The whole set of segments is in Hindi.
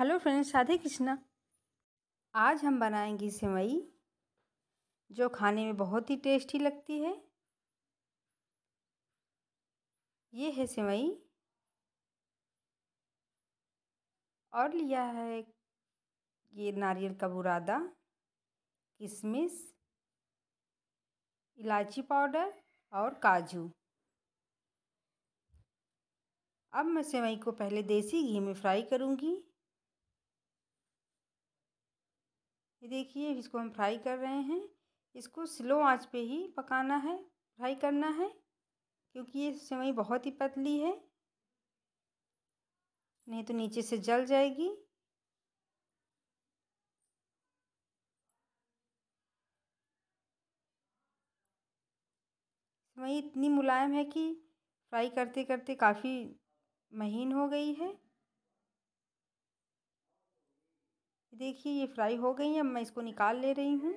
हेलो फ्रेंड्स राधे कृष्णा आज हम बनाएंगे सेवई जो खाने में बहुत ही टेस्टी लगती है ये है सेवई और लिया है ये नारियल का बुरादा किशमिश इलायची पाउडर और काजू अब मैं सेवई को पहले देसी घी में फ्राई करूँगी ये देखिए इसको हम फ्राई कर रहे हैं इसको स्लो आंच पे ही पकाना है फ्राई करना है क्योंकि ये सेवई बहुत ही पतली है नहीं तो नीचे से जल जाएगी सेवई इतनी मुलायम है कि फ्राई करते करते काफ़ी महीन हो गई है देखिए ये फ्राई हो गई हैं अब मैं इसको निकाल ले रही हूँ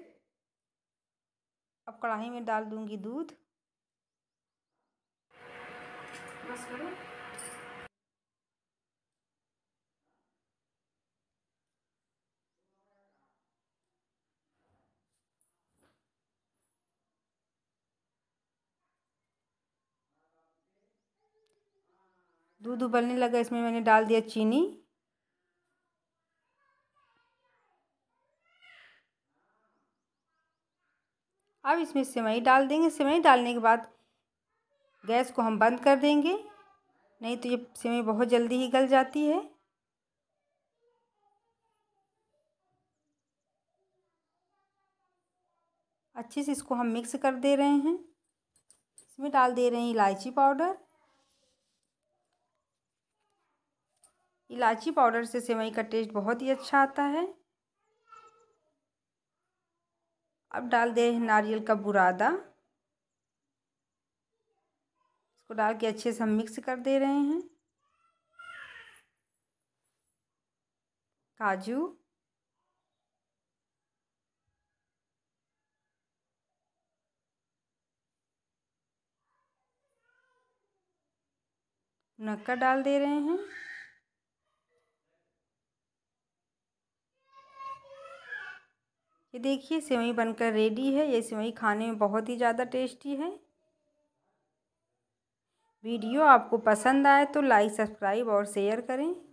अब कढ़ाई में डाल दूँगी दूध दूध उबलने लगा इसमें मैंने डाल दिया चीनी अब इसमें सेवई डाल देंगे सेवई डालने के बाद गैस को हम बंद कर देंगे नहीं तो ये सेवई बहुत जल्दी ही गल जाती है अच्छे से इसको हम मिक्स कर दे रहे हैं इसमें डाल दे रहे हैं इलायची पाउडर इलायची पाउडर से सेवई का टेस्ट बहुत ही अच्छा आता है अब डाल दे नारियल का बुरादा इसको डाल के अच्छे से हम मिक्स कर दे रहे हैं काजू नक्का डाल दे रहे हैं ये देखिए सेवई बनकर रेडी है ये सेवई खाने में बहुत ही ज़्यादा टेस्टी है वीडियो आपको पसंद आए तो लाइक सब्सक्राइब और शेयर करें